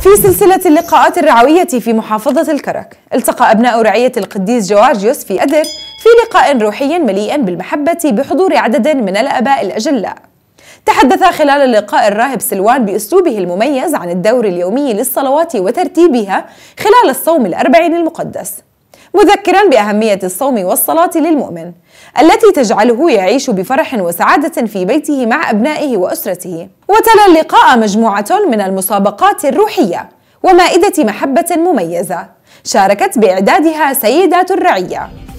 في سلسلة اللقاءات الرعوية في محافظة الكرك التقى أبناء رعية القديس جوارجيوس في أدر في لقاء روحي مليء بالمحبة بحضور عدد من الآباء الأجلاء تحدث خلال اللقاء الراهب سلوان بأسلوبه المميز عن الدور اليومي للصلوات وترتيبها خلال الصوم الأربعين المقدس مذكرا باهميه الصوم والصلاه للمؤمن التي تجعله يعيش بفرح وسعاده في بيته مع ابنائه واسرته وتلا اللقاء مجموعه من المسابقات الروحيه ومائده محبه مميزه شاركت باعدادها سيدات الرعيه